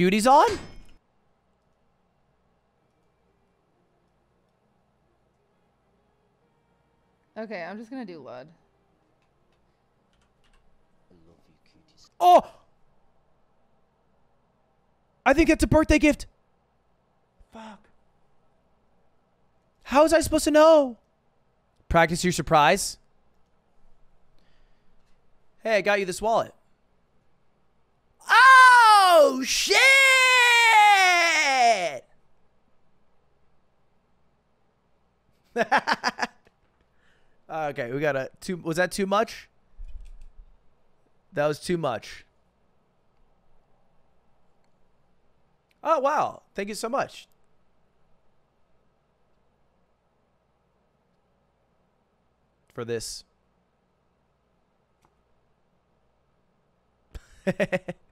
Cuties on? Okay, I'm just gonna do LUD. Oh! I think it's a birthday gift. Fuck. How was I supposed to know? Practice your surprise. Hey, I got you this wallet. Oh, shit! Uh, okay, we got a two. Was that too much? That was too much. Oh, wow. Thank you so much. For this.